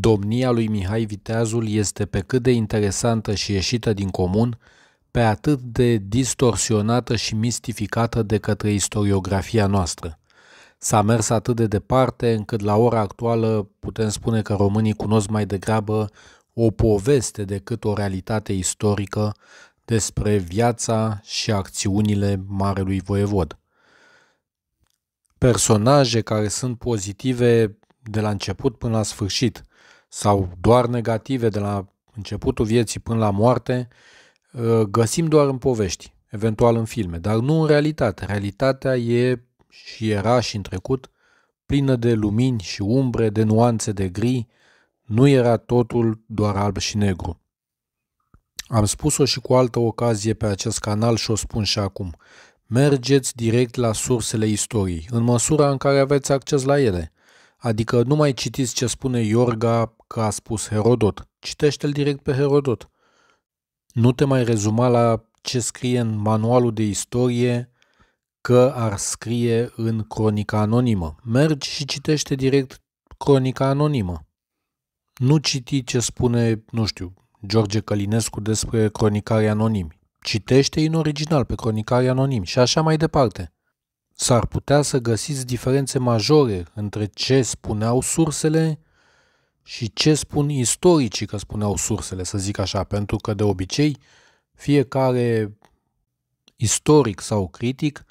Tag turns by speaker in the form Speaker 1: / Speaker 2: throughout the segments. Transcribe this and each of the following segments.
Speaker 1: domnia lui Mihai Viteazul este pe cât de interesantă și ieșită din comun, pe atât de distorsionată și mistificată de către istoriografia noastră. S-a mers atât de departe încât la ora actuală putem spune că românii cunosc mai degrabă o poveste decât o realitate istorică despre viața și acțiunile Marelui Voievod. Personaje care sunt pozitive de la început până la sfârșit, sau doar negative de la începutul vieții până la moarte, uh, găsim doar în povești, eventual în filme, dar nu în realitate. Realitatea e și era și în trecut plină de lumini și umbre, de nuanțe de gri, nu era totul doar alb și negru. Am spus-o și cu altă ocazie pe acest canal și o spun și acum. Mergeți direct la sursele istoriei, în măsura în care aveți acces la ele. Adică nu mai citiți ce spune Iorga că a spus Herodot. Citește-l direct pe Herodot. Nu te mai rezuma la ce scrie în manualul de istorie că ar scrie în cronica anonimă. Mergi și citește direct cronica anonimă. Nu citi ce spune, nu știu, George Călinescu despre cronicarii anonimi. Citește în original pe cronicarii anonimi și așa mai departe. S-ar putea să găsiți diferențe majore între ce spuneau sursele și ce spun istoricii că spuneau sursele, să zic așa, pentru că de obicei fiecare istoric sau critic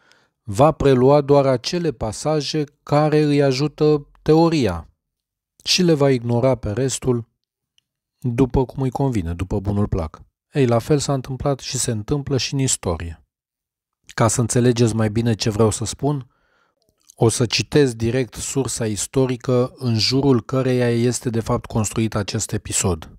Speaker 1: va prelua doar acele pasaje care îi ajută teoria și le va ignora pe restul după cum îi convine, după bunul plac. Ei, la fel s-a întâmplat și se întâmplă și în istorie. Ca să înțelegeți mai bine ce vreau să spun, o să citez direct sursa istorică în jurul căreia este de fapt construit acest episod.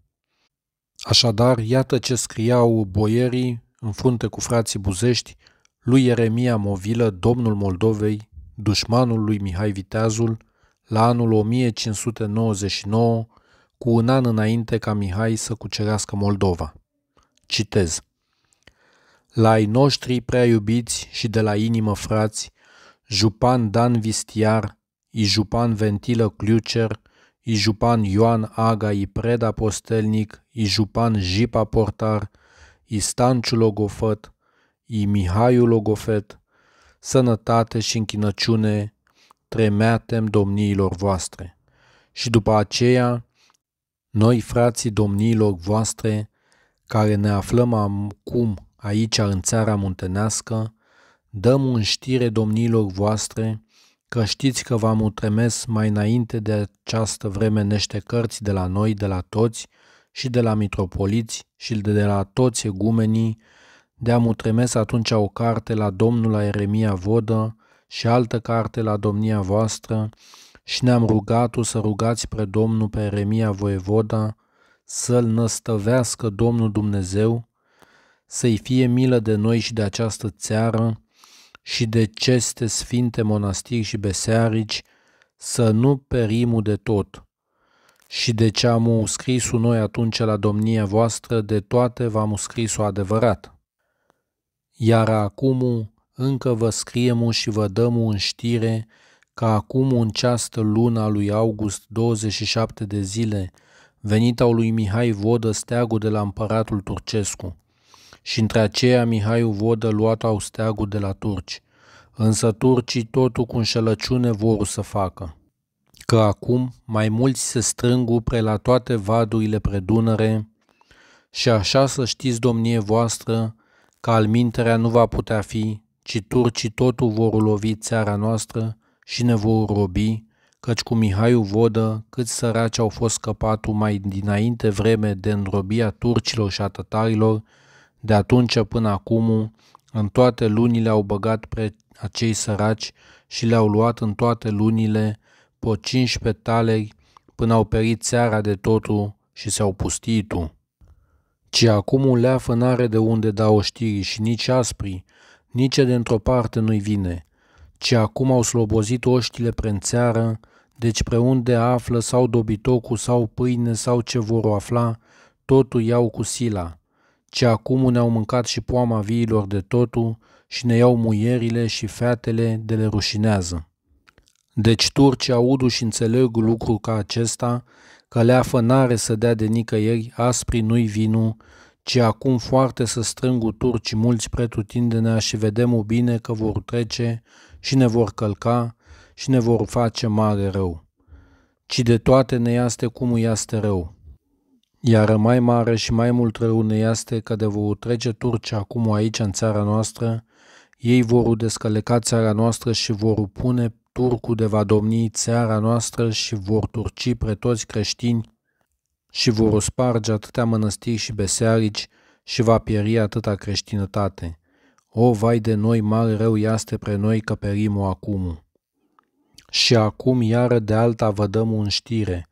Speaker 1: Așadar, iată ce scriau boierii în frunte cu frații buzești lui Ieremia Movilă, domnul Moldovei, dușmanul lui Mihai Viteazul, la anul 1599, cu un an înainte ca Mihai să cucerească Moldova. Citez. La ai noștri prea iubiți și de la inimă frați, Jupan Dan Vistiar, i Jupan Ventilă i Jupan Ioan Aga i Ipreda Postelnic, Jupan Jipa Portar, i Stanciu Logofăt, Mihaiu Logofet, sănătate și închinăciune, tremeatem domniilor voastre. Și după aceea, noi frații domniilor voastre, care ne aflăm acum aici în țara muntenească, dăm un știre domnilor voastre că știți că v-am utremes mai înainte de această vreme niște cărți de la noi, de la toți și de la mitropoliți și de la toți egumenii, de-am utremes atunci o carte la domnul la Eremia Vodă și altă carte la domnia voastră și ne-am rugat să rugați pre domnul pe Eremia Voievoda să-l năstăvească domnul Dumnezeu, să-i fie milă de noi și de această țară, și de ceste sfinte monastiri și besearici, să nu perimu de tot. Și de ce am scrisu noi atunci la domnia voastră, de toate v-am scrisu adevărat. Iar acum încă vă scriemu și vă dăm în știre că acum în ceastă luna lui august 27 de zile, venit au lui Mihai Vodă steagul de la împăratul turcescu, și între aceea Mihaiu Vodă luat au steagul de la turci. Însă turcii totul cu înșelăciune vor să facă. Că acum mai mulți se strângu pre la toate vadurile predunăre și așa să știți, domnie voastră, că alminterea nu va putea fi, ci turcii totul vor lovi țara noastră și ne vor robi, căci cu Mihaiu Vodă câți săraci au fost scăpatul mai dinainte vreme de înrobia turcilor și a tătarilor, de atunci până acum, în toate lunile au băgat pre acei săraci și le-au luat în toate lunile po 15 taleri până au perit seara de totul și se-au -o. Ci acum un leaf n-are de unde da oștirii și nici aspri, nici de într-o parte nu-i vine, ci acum au slobozit oștile prin țeară, deci preunde află sau dobitocul sau pâine sau ce vor afla, totul iau cu sila, ce acum ne-au mâncat și poama viilor de totul și ne iau muierile și fetele de le rușinează. Deci turcii audu și înțeleg lucru ca acesta, că leafă n-are să dea de nicăieri, aspri nu-i vinu, ci acum foarte să strângu turci mulți pretutindenea și vedem bine că vor trece și ne vor călca și ne vor face mare rău. Ci de toate ne iaste cum iaste rău iar mai mare și mai mult rău ne este că de vă trece turci acum aici în țara noastră, ei vor descăleca țara noastră și vor pune turcul de va domni țara noastră și vor turci pre toți creștini și vor sparge atâtea mănăstiri și besearici și va pieri atâta creștinătate. O, vai de noi, mare rău este pre noi că perim o acum. Și acum iară de alta vă dăm un știre –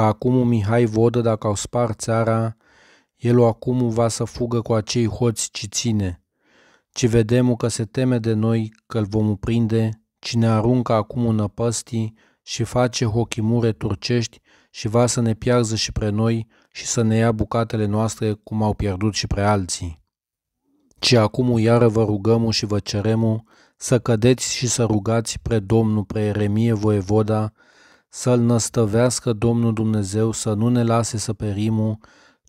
Speaker 1: ca acum Mihai Vodă dacă au spart țara, el o acum va să fugă cu acei hoți ci ține, ci vedem că se teme de noi că îl vom prinde, cine aruncă acum în năpăstii și face hochimure turcești și va să ne piarză și pre noi și să ne ia bucatele noastre cum au pierdut și pre alții. Ci acum iară vă rugăm și vă cerem să cădeți și să rugați pre Domnul, pre Eremie Voievoda, să-L năstăvească Domnul Dumnezeu să nu ne lase să perimul,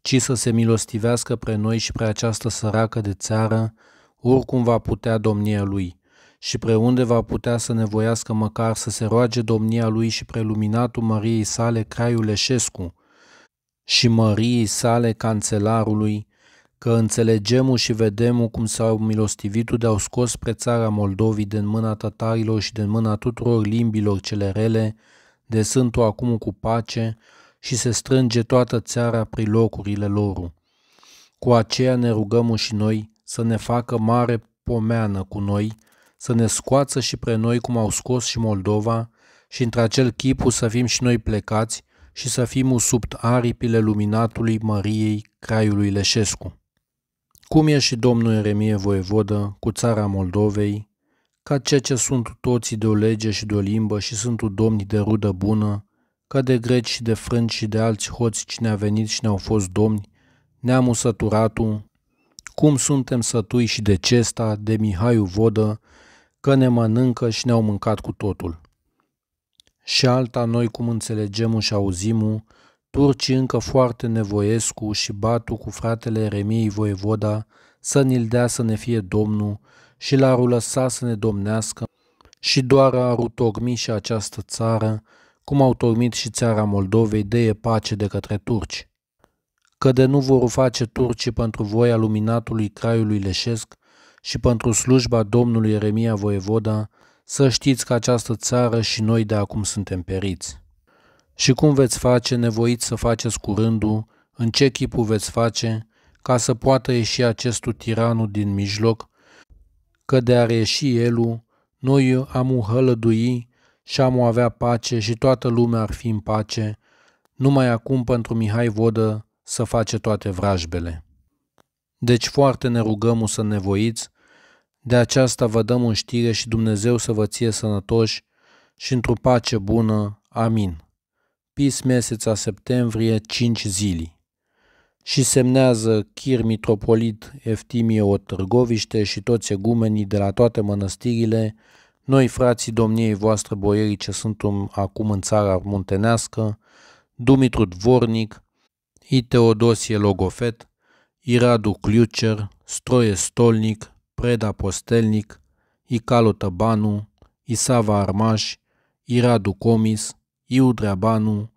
Speaker 1: ci să se milostivească pre noi și pre această săracă de țară, oricum va putea domnia Lui, și unde va putea să nevoiască măcar să se roage domnia Lui și luminatul Măriei sale Craiu Leșescu și Măriei sale Cancelarului, că înțelegemu și vedemu cum s-au milostivit de-au scos spre țara Moldovii din mâna tătarilor și din mâna tuturor limbilor cele rele, de sunt-o acum cu pace și se strânge toată țara prin locurile lor. Cu aceea ne rugăm și noi să ne facă mare pomeană cu noi, să ne scoață și pre noi cum au scos și Moldova și într-acel chipu să fim și noi plecați și să fim sub aripile luminatului Măriei Craiului Leșescu. Cum e și domnul Eremie Voievodă cu țara Moldovei, ca ceea ce sunt toții de o lege și de o limbă și sunt domni de rudă bună, ca de greci și de frânci și de alți hoți cine a venit și ne-au fost domni, neamul săturatu, cum suntem sătui și de cesta, de Mihaiu Vodă, că ne mănâncă și ne-au mâncat cu totul. Și alta noi cum înțelegem și auzim, turcii încă foarte nevoiescu și batu cu fratele Eremiei Voievoda să ni-l dea să ne fie domnul și l-a lăsa să ne domnească și doar a rutogmi și această țară, cum au tormit și țara Moldovei, de pace de către turci. Că de nu vor face turcii pentru voia luminatului Craiului Leșesc și pentru slujba domnului Eremia Voievoda, să știți că această țară și noi de acum suntem periți. Și cum veți face, nevoiți să faceți curându, în ce chipul veți face, ca să poată ieși acest tiranul din mijloc, că de a reși Elu, noi am hălădui și am avea pace și toată lumea ar fi în pace, numai acum pentru Mihai Vodă să face toate vrajbele. Deci foarte ne rugăm să ne voiți, de aceasta vă dăm un știre și Dumnezeu să vă ție sănătoși și într-o pace bună. Amin. Pis meseța septembrie 5 zilii și semnează Chir Mitropolit Eftimie Târgoviște și toți egumenii de la toate mănăstirile, noi frații domniei voastre boierii ce suntem acum în țara muntenească, Dumitru Dvornic, Teodosie Logofet, Iradu Cliucer, Stroie Stolnic, Preda Postelnic, Icalo Tăbanu, Isava Armaș, Iradu Comis, Iudrea Banu,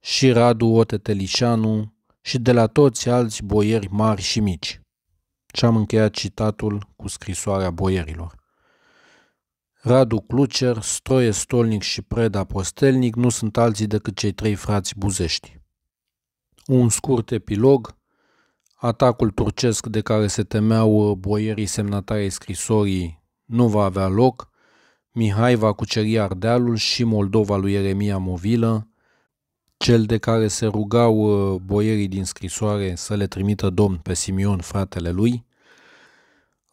Speaker 1: și Radu Otetelișanu, și de la toți alți boieri mari și mici. Și am încheiat citatul cu scrisoarea boierilor. Radu Clucer, Stroie Stolnic și Preda Postelnic nu sunt alții decât cei trei frați buzești. Un scurt epilog, atacul turcesc de care se temeau boierii semnatarii scrisorii nu va avea loc, Mihai va cuceri Ardealul și Moldova lui Eremia Movilă, cel de care se rugau uh, boierii din scrisoare să le trimită domn pe Simion, fratele lui,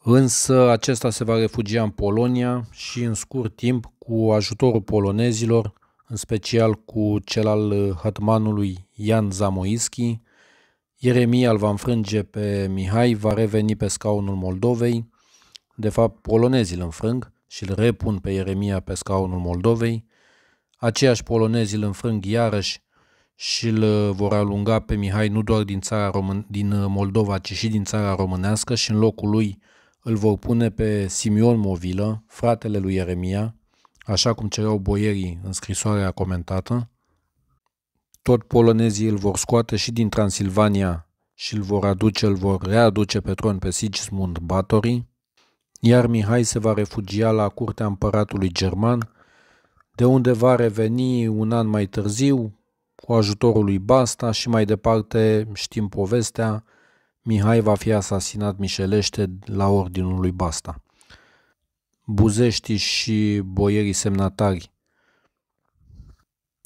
Speaker 1: însă acesta se va refugia în Polonia și în scurt timp, cu ajutorul polonezilor, în special cu cel al hătmanului uh, Ian Zamoischi, Ieremia îl va înfrânge pe Mihai, va reveni pe scaunul Moldovei, de fapt polonezii îl înfrâng și îl repun pe Ieremia pe scaunul Moldovei, aceiași polonezi îl înfrâng iarăși și îl uh, vor alunga pe Mihai nu doar din, țara român, din uh, Moldova, ci și din țara românească și în locul lui îl vor pune pe Simion Movilă, fratele lui Ieremia, așa cum cereau boierii în scrisoarea comentată. Tot polonezii îl vor scoate și din Transilvania și îl vor aduce, îl vor readuce pe tron pe Sigismund Batori, iar Mihai se va refugia la curtea împăratului german, de unde va reveni un an mai târziu, cu ajutorul lui Basta și mai departe știm povestea, Mihai va fi asasinat mișelește la ordinul lui Basta. Buzeștii și boierii semnatari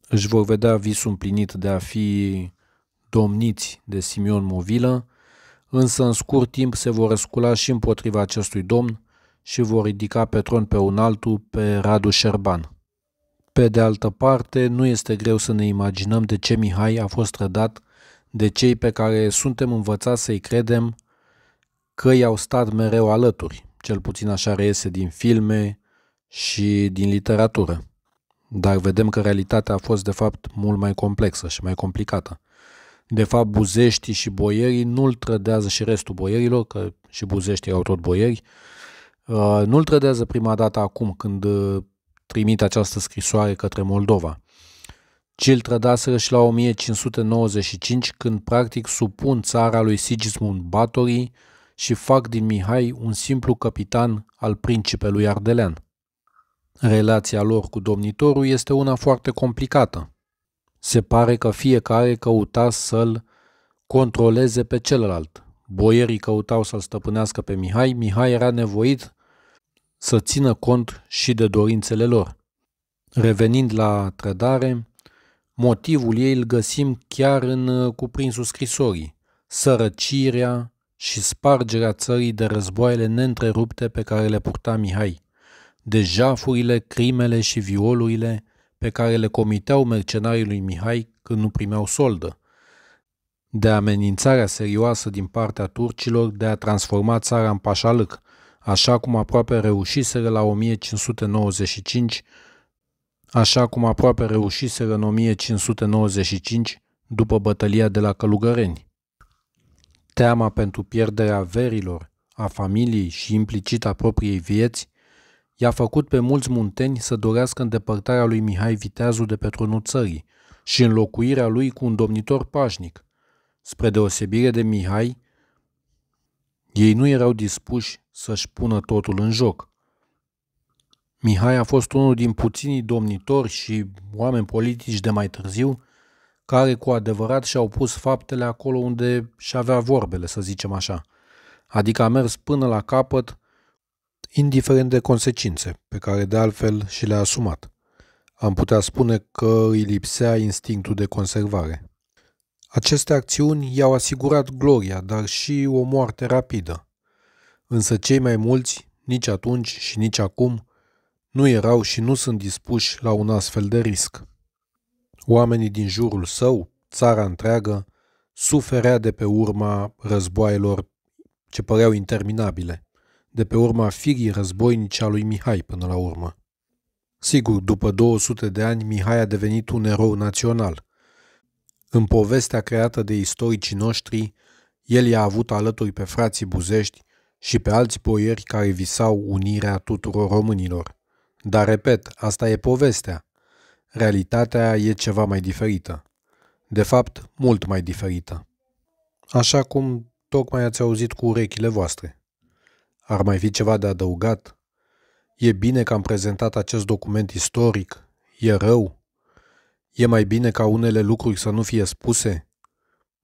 Speaker 1: își vor vedea visul împlinit de a fi domniți de Simion Movilă, însă în scurt timp se vor răscula și împotriva acestui domn și vor ridica pe tron pe un altul pe Radu Șerban. Pe de altă parte, nu este greu să ne imaginăm de ce Mihai a fost rădat de cei pe care suntem învățați să-i credem că i-au stat mereu alături, cel puțin așa reiese din filme și din literatură. Dar vedem că realitatea a fost de fapt mult mai complexă și mai complicată. De fapt, buzeștii și boierii nu-l trădează și restul boierilor, că și buzeștii au tot boieri, uh, nu-l trădează prima dată acum când uh, trimite această scrisoare către Moldova. îl trădaseră și la 1595, când practic supun țara lui Sigismund Batory și fac din Mihai un simplu capitan al principelui Ardelean. Relația lor cu domnitorul este una foarte complicată. Se pare că fiecare căuta să-l controleze pe celălalt. Boierii căutau să-l stăpânească pe Mihai, Mihai era nevoit să țină cont și de dorințele lor. Revenind la trădare, motivul ei îl găsim chiar în uh, cuprinsul scrisorii, sărăcirea și spargerea țării de războaiele neîntrerupte pe care le purta Mihai, de jafurile, crimele și violurile pe care le comiteau mercenarii lui Mihai când nu primeau soldă, de amenințarea serioasă din partea turcilor de a transforma țara în pașalâc – așa cum aproape reușiseră la 1595, așa cum aproape reușiseră în 1595 după bătălia de la Călugăreni. Teama pentru pierderea verilor, a familiei și implicit a propriei vieți, i-a făcut pe mulți munteni să dorească îndepărtarea lui Mihai Viteazu de pe tronul țării și înlocuirea lui cu un domnitor pașnic. Spre deosebire de Mihai, ei nu erau dispuși să-și pună totul în joc. Mihai a fost unul din puținii domnitori și oameni politici de mai târziu care cu adevărat și-au pus faptele acolo unde și-avea vorbele, să zicem așa. Adică a mers până la capăt, indiferent de consecințe, pe care de altfel și le-a asumat. Am putea spune că îi lipsea instinctul de conservare. Aceste acțiuni i-au asigurat gloria, dar și o moarte rapidă. Însă cei mai mulți, nici atunci și nici acum, nu erau și nu sunt dispuși la un astfel de risc. Oamenii din jurul său, țara întreagă, suferea de pe urma războaielor ce păreau interminabile, de pe urma firii războinice a lui Mihai până la urmă. Sigur, după 200 de ani, Mihai a devenit un erou național – în povestea creată de istoricii noștri, el i-a avut alături pe frații buzești și pe alți boieri care visau unirea tuturor românilor. Dar, repet, asta e povestea. Realitatea e ceva mai diferită. De fapt, mult mai diferită. Așa cum tocmai ați auzit cu urechile voastre. Ar mai fi ceva de adăugat? E bine că am prezentat acest document istoric? E rău? E mai bine ca unele lucruri să nu fie spuse?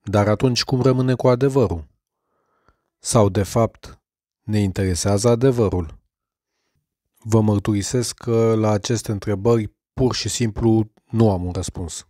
Speaker 1: Dar atunci cum rămâne cu adevărul? Sau, de fapt, ne interesează adevărul? Vă mărturisesc că la aceste întrebări pur și simplu nu am un răspuns.